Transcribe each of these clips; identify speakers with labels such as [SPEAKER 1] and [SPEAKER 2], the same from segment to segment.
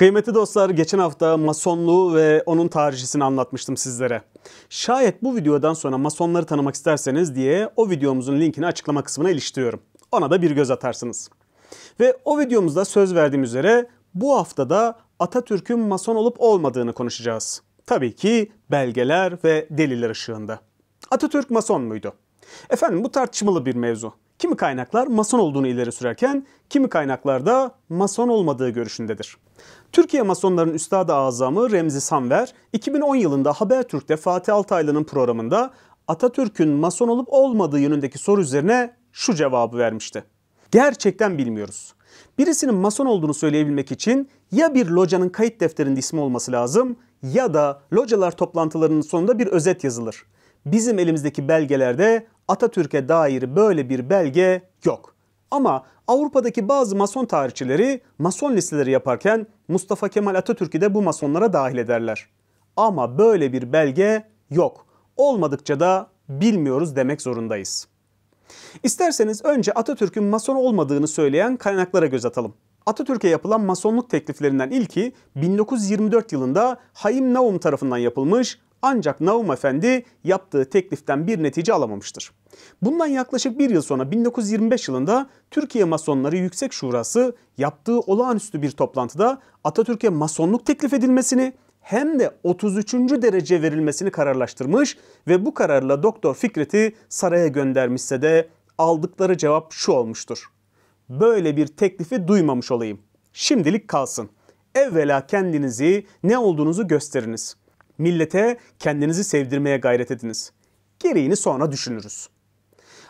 [SPEAKER 1] Kıymetli dostlar geçen hafta masonluğu ve onun tarihçisini anlatmıştım sizlere. Şayet bu videodan sonra masonları tanımak isterseniz diye o videomuzun linkini açıklama kısmına iliştiriyorum. Ona da bir göz atarsınız. Ve o videomuzda söz verdiğim üzere bu haftada Atatürk'ün mason olup olmadığını konuşacağız. Tabii ki belgeler ve deliller ışığında. Atatürk mason muydu? Efendim bu tartışmalı bir mevzu. Kimi kaynaklar mason olduğunu ileri sürerken kimi kaynaklar da mason olmadığı görüşündedir. Türkiye Masonların Üstadı Azamı Remzi Samver, 2010 yılında Habertürk'te Fatih Altaylı'nın programında Atatürk'ün mason olup olmadığı yönündeki soru üzerine şu cevabı vermişti. Gerçekten bilmiyoruz. Birisinin mason olduğunu söyleyebilmek için ya bir locanın kayıt defterinde ismi olması lazım ya da localar toplantılarının sonunda bir özet yazılır. Bizim elimizdeki belgelerde Atatürk'e dair böyle bir belge yok. Ama Avrupa'daki bazı mason tarihçileri mason listeleri yaparken Mustafa Kemal Atatürk'ü de bu masonlara dahil ederler. Ama böyle bir belge yok. Olmadıkça da bilmiyoruz demek zorundayız. İsterseniz önce Atatürk'ün mason olmadığını söyleyen kaynaklara göz atalım. Atatürk'e yapılan masonluk tekliflerinden ilki 1924 yılında Hayim Naum tarafından yapılmış ancak Naum Efendi yaptığı tekliften bir netice alamamıştır. Bundan yaklaşık bir yıl sonra 1925 yılında Türkiye Masonları Yüksek Şurası yaptığı olağanüstü bir toplantıda Atatürk'e masonluk teklif edilmesini hem de 33. derece verilmesini kararlaştırmış ve bu kararla Doktor Fikret'i saraya göndermişse de aldıkları cevap şu olmuştur. Böyle bir teklifi duymamış olayım. Şimdilik kalsın. Evvela kendinizi, ne olduğunuzu gösteriniz millete kendinizi sevdirmeye gayret ediniz. Gereğini sonra düşünürüz.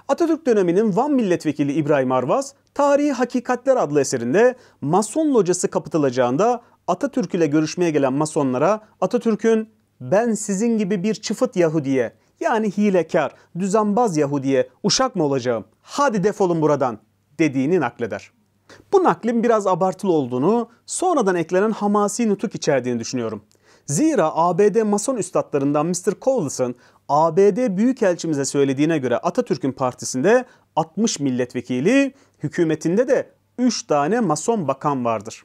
[SPEAKER 1] Atatürk döneminin Van milletvekili İbrahim Arvaz, Tarihi Hakikatler adlı eserinde Mason locası kapatılacağında Atatürk ile görüşmeye gelen Masonlara Atatürk'ün ben sizin gibi bir çıfıt Yahudiye yani hilekar, düzenbaz Yahudiye uşak mı olacağım? Hadi defolun buradan dediğini nakleder. Bu naklin biraz abartılı olduğunu, sonradan eklenen hamasi nutuk içerdiğini düşünüyorum. Zira ABD Mason üstadlarından Mr. Cowles'ın ABD Büyükelçimize söylediğine göre Atatürk'ün partisinde 60 milletvekili, hükümetinde de 3 tane Mason bakan vardır.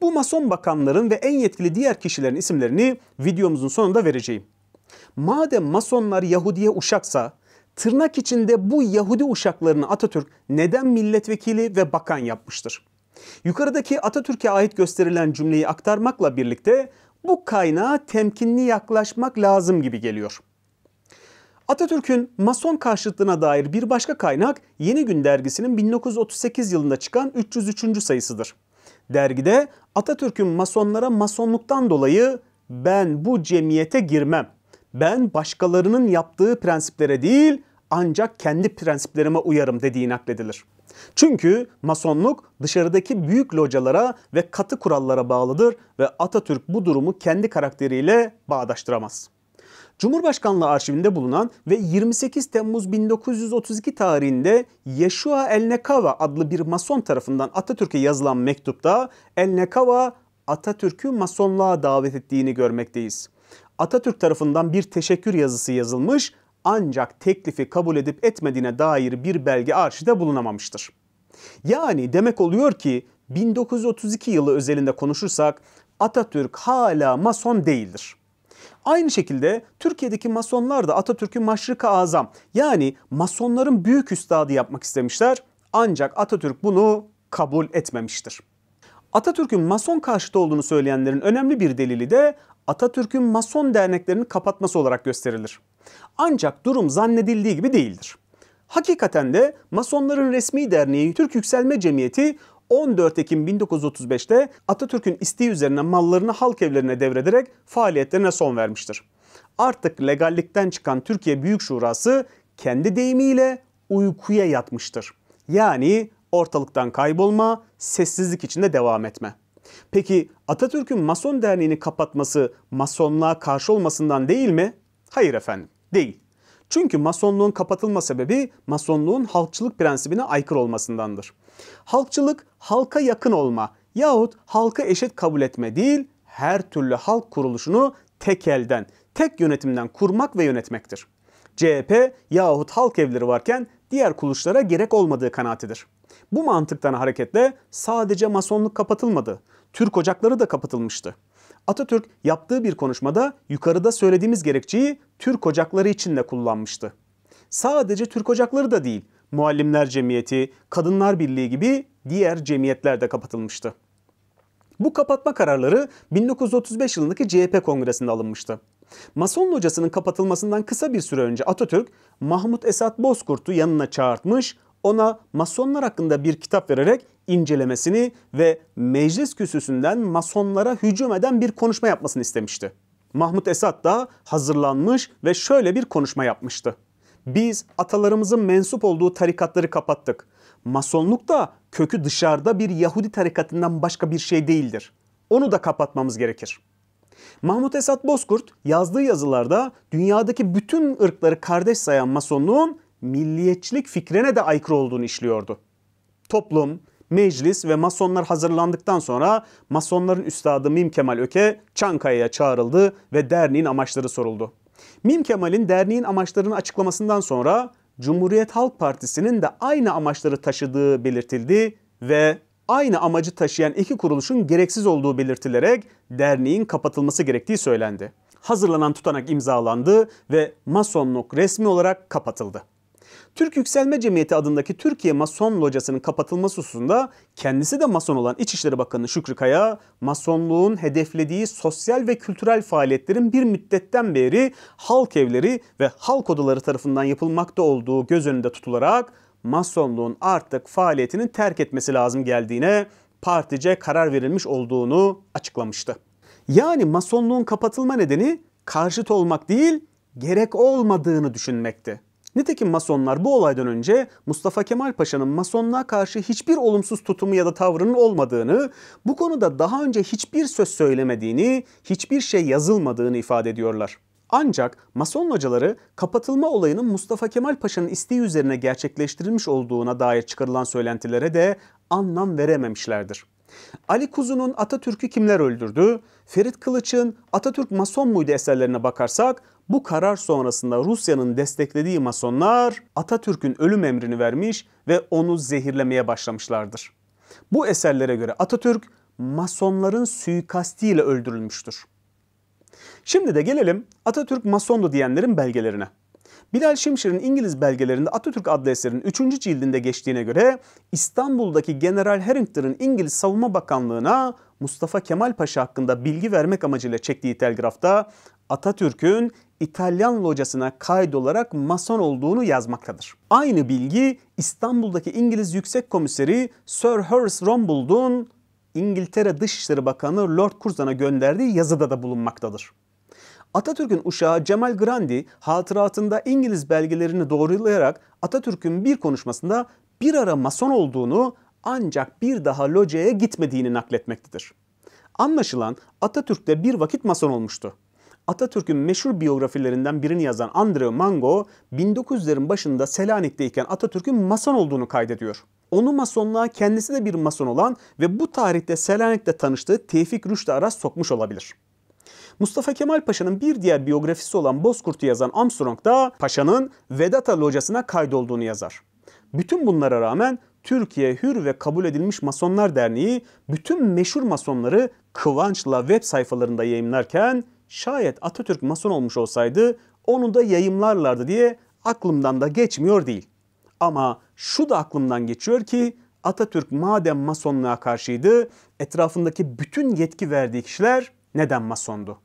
[SPEAKER 1] Bu Mason bakanların ve en yetkili diğer kişilerin isimlerini videomuzun sonunda vereceğim. Madem Masonlar Yahudi'ye uşaksa, tırnak içinde bu Yahudi uşaklarını Atatürk neden milletvekili ve bakan yapmıştır? Yukarıdaki Atatürk'e ait gösterilen cümleyi aktarmakla birlikte bu kaynağa temkinli yaklaşmak lazım gibi geliyor. Atatürk'ün Mason karşıtlığına dair bir başka kaynak Yeni Gün dergisinin 1938 yılında çıkan 303. sayısıdır. Dergide Atatürk'ün Masonlara Masonluktan dolayı ben bu cemiyete girmem. Ben başkalarının yaptığı prensiplere değil ancak kendi prensiplerime uyarım dediği nakledilir. Çünkü masonluk dışarıdaki büyük localara ve katı kurallara bağlıdır ve Atatürk bu durumu kendi karakteriyle bağdaştıramaz. Cumhurbaşkanlığı arşivinde bulunan ve 28 Temmuz 1932 tarihinde Yeşua Elnekava adlı bir mason tarafından Atatürk'e yazılan mektupta Elnekava Atatürk'ü masonluğa davet ettiğini görmekteyiz. Atatürk tarafından bir teşekkür yazısı yazılmış ancak teklifi kabul edip etmediğine dair bir belge arşivde bulunamamıştır. Yani demek oluyor ki 1932 yılı özelinde konuşursak Atatürk hala mason değildir. Aynı şekilde Türkiye'deki masonlar da Atatürk'ü maşrika azam yani masonların büyük üstadı yapmak istemişler ancak Atatürk bunu kabul etmemiştir. Atatürk'ün mason karşıtı olduğunu söyleyenlerin önemli bir delili de Atatürk'ün mason derneklerini kapatması olarak gösterilir. Ancak durum zannedildiği gibi değildir. Hakikaten de Masonların resmi derneği Türk Yükselme Cemiyeti 14 Ekim 1935'te Atatürk'ün isteği üzerine mallarını halk evlerine devrederek faaliyetlerine son vermiştir. Artık legallikten çıkan Türkiye Büyük Şurası kendi deyimiyle uykuya yatmıştır. Yani ortalıktan kaybolma, sessizlik içinde devam etme. Peki Atatürk'ün Mason Derneği'ni kapatması Masonluğa karşı olmasından değil mi? Hayır efendim, değil. Çünkü Masonluğun kapatılma sebebi Masonluğun halkçılık prensibine aykırı olmasındandır. Halkçılık halka yakın olma yahut halkı eşit kabul etme değil, her türlü halk kuruluşunu tek elden, tek yönetimden kurmak ve yönetmektir. CHP yahut halk evleri varken diğer kuruluşlara gerek olmadığı kanaatidir. Bu mantıktan hareketle sadece masonluk kapatılmadı. Türk ocakları da kapatılmıştı. Atatürk yaptığı bir konuşmada yukarıda söylediğimiz gerekçeyi Türk ocakları için de kullanmıştı. Sadece Türk ocakları da değil, Muallimler Cemiyeti, Kadınlar Birliği gibi diğer cemiyetler de kapatılmıştı. Bu kapatma kararları 1935 yılındaki CHP kongresinde alınmıştı. Mason locasının kapatılmasından kısa bir süre önce Atatürk Mahmut Esat Bozkurt'u yanına çağırtmış, ona Masonlar hakkında bir kitap vererek incelemesini ve meclis küsüsünden masonlara hücum eden bir konuşma yapmasını istemişti. Mahmut Esat da hazırlanmış ve şöyle bir konuşma yapmıştı. Biz atalarımızın mensup olduğu tarikatları kapattık. Masonluk da kökü dışarıda bir Yahudi tarikatından başka bir şey değildir. Onu da kapatmamız gerekir. Mahmut Esat Bozkurt yazdığı yazılarda dünyadaki bütün ırkları kardeş sayan masonluğun milliyetçilik fikrine de aykırı olduğunu işliyordu. Toplum, meclis ve masonlar hazırlandıktan sonra masonların üstadı Mim Kemal Öke Çankaya'ya çağrıldı ve derneğin amaçları soruldu. Mim Kemal'in derneğin amaçlarını açıklamasından sonra Cumhuriyet Halk Partisi'nin de aynı amaçları taşıdığı belirtildi ve aynı amacı taşıyan iki kuruluşun gereksiz olduğu belirtilerek derneğin kapatılması gerektiği söylendi. Hazırlanan tutanak imzalandı ve masonluk resmi olarak kapatıldı. Türk Yükselme Cemiyeti adındaki Türkiye Mason Locası'nın kapatılması hususunda kendisi de Mason olan İçişleri Bakanı Şükrü Kaya, Masonluğun hedeflediği sosyal ve kültürel faaliyetlerin bir müddetten beri halk evleri ve halk odaları tarafından yapılmakta olduğu göz önünde tutularak Masonluğun artık faaliyetini terk etmesi lazım geldiğine partice karar verilmiş olduğunu açıklamıştı. Yani Masonluğun kapatılma nedeni karşıt olmak değil, gerek olmadığını düşünmekti. Nitekim Masonlar bu olaydan önce Mustafa Kemal Paşa'nın Masonluğa karşı hiçbir olumsuz tutumu ya da tavrının olmadığını, bu konuda daha önce hiçbir söz söylemediğini, hiçbir şey yazılmadığını ifade ediyorlar. Ancak Mason hocaları kapatılma olayının Mustafa Kemal Paşa'nın isteği üzerine gerçekleştirilmiş olduğuna dair çıkarılan söylentilere de anlam verememişlerdir. Ali Kuzu'nun Atatürk'ü kimler öldürdü? Ferit Kılıç'ın Atatürk mason muydu eserlerine bakarsak bu karar sonrasında Rusya'nın desteklediği masonlar Atatürk'ün ölüm emrini vermiş ve onu zehirlemeye başlamışlardır. Bu eserlere göre Atatürk masonların suikastiyle öldürülmüştür. Şimdi de gelelim Atatürk masondu diyenlerin belgelerine. Bilal Şimşir'in İngiliz belgelerinde Atatürk adlı eserin 3. cildinde geçtiğine göre İstanbul'daki General Harrington'ın İngiliz Savunma Bakanlığı'na Mustafa Kemal Paşa hakkında bilgi vermek amacıyla çektiği telgrafta Atatürk'ün İtalyan locasına kayıt olarak mason olduğunu yazmaktadır. Aynı bilgi İstanbul'daki İngiliz Yüksek Komiseri Sir Horace Rumbold'un İngiltere Dışişleri Bakanı Lord Curzon'a gönderdiği yazıda da bulunmaktadır. Atatürk'ün uşağı Cemal Grandi hatıratında İngiliz belgelerini doğrulayarak Atatürk'ün bir konuşmasında bir ara mason olduğunu ancak bir daha locaya gitmediğini nakletmektedir. Anlaşılan Atatürk de bir vakit mason olmuştu. Atatürk'ün meşhur biyografilerinden birini yazan Andrew Mango, 1900'lerin başında Selanik'teyken Atatürk'ün mason olduğunu kaydediyor. Onu masonluğa kendisi de bir mason olan ve bu tarihte Selanik'te tanıştığı Tevfik Rüştü Aras sokmuş olabilir. Mustafa Kemal Paşa'nın bir diğer biyografisi olan Bozkurt'u yazan Armstrong da Paşa'nın Vedata locasına kaydolduğunu yazar. Bütün bunlara rağmen Türkiye Hür ve Kabul Edilmiş Masonlar Derneği bütün meşhur masonları kıvançla web sayfalarında yayımlarken şayet Atatürk mason olmuş olsaydı onu da yayımlarlardı diye aklımdan da geçmiyor değil. Ama şu da aklımdan geçiyor ki Atatürk madem masonluğa karşıydı, etrafındaki bütün yetki verdiği kişiler neden masondu?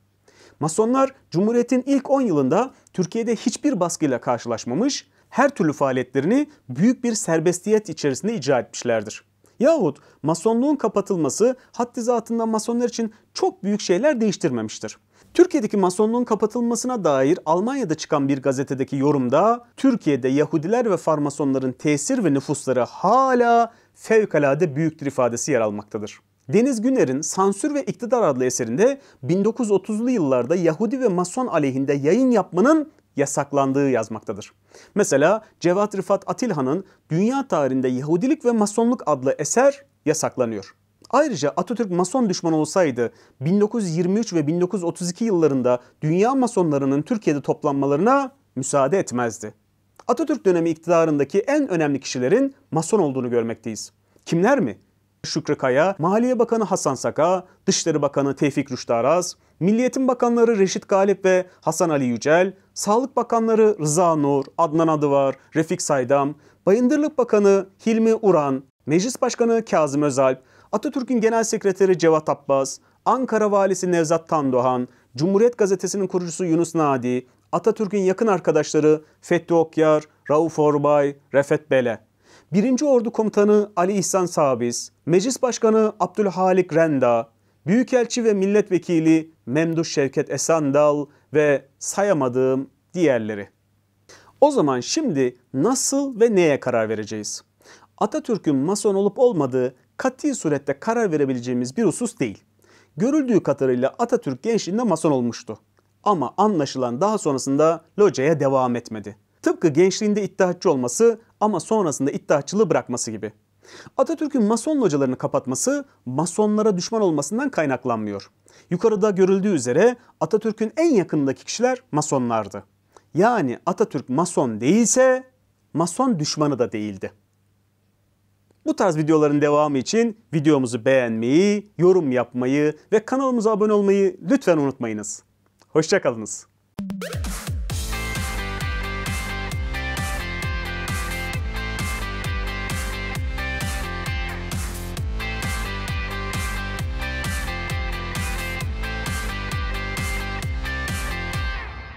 [SPEAKER 1] Masonlar Cumhuriyet'in ilk 10 yılında Türkiye'de hiçbir baskıyla karşılaşmamış, her türlü faaliyetlerini büyük bir serbestiyet içerisinde icra etmişlerdir. Yahut masonluğun kapatılması haddi zatında masonlar için çok büyük şeyler değiştirmemiştir. Türkiye'deki masonluğun kapatılmasına dair Almanya'da çıkan bir gazetedeki yorumda Türkiye'de Yahudiler ve farmasonların tesir ve nüfusları hala fevkalade büyüktür ifadesi yer almaktadır. Deniz Güner'in Sansür ve İktidar adlı eserinde 1930'lu yıllarda Yahudi ve Mason aleyhinde yayın yapmanın yasaklandığı yazmaktadır. Mesela Cevat Rıfat Atilhan'ın Dünya Tarihinde Yahudilik ve Masonluk adlı eser yasaklanıyor. Ayrıca Atatürk Mason düşmanı olsaydı 1923 ve 1932 yıllarında dünya masonlarının Türkiye'de toplanmalarına müsaade etmezdi. Atatürk dönemi iktidarındaki en önemli kişilerin mason olduğunu görmekteyiz. Kimler mi? Şükrü Kaya, Maliye Bakanı Hasan Saka, Dışişleri Bakanı Tevfik Rüştü Araz, Milliyetin Bakanları Reşit Galip ve Hasan Ali Yücel, Sağlık Bakanları Rıza Nur, Adnan Adıvar, Refik Saydam, Bayındırlık Bakanı Hilmi Uran, Meclis Başkanı Kazım Özalp, Atatürk'ün Genel Sekreteri Cevat Abbas, Ankara Valisi Nevzat Tandoğan, Cumhuriyet Gazetesi'nin kurucusu Yunus Nadi, Atatürk'ün yakın arkadaşları Fethi Okyar, Rauf Orbay, Refet Bele. 1. Ordu Komutanı Ali İhsan Sabiz, Meclis Başkanı Abdülhalik Renda, Büyükelçi ve Milletvekili Memduh Şevket Esandal ve sayamadığım diğerleri. O zaman şimdi nasıl ve neye karar vereceğiz? Atatürk'ün mason olup olmadığı kat'i surette karar verebileceğimiz bir husus değil. Görüldüğü kadarıyla Atatürk gençliğinde mason olmuştu. Ama anlaşılan daha sonrasında locaya devam etmedi. Tıpkı gençliğinde iddiaççı olması ama sonrasında iddiaçılığı bırakması gibi. Atatürk'ün mason localarını kapatması masonlara düşman olmasından kaynaklanmıyor. Yukarıda görüldüğü üzere Atatürk'ün en yakınındaki kişiler masonlardı. Yani Atatürk mason değilse mason düşmanı da değildi. Bu tarz videoların devamı için videomuzu beğenmeyi, yorum yapmayı ve kanalımıza abone olmayı lütfen unutmayınız. Hoşçakalınız.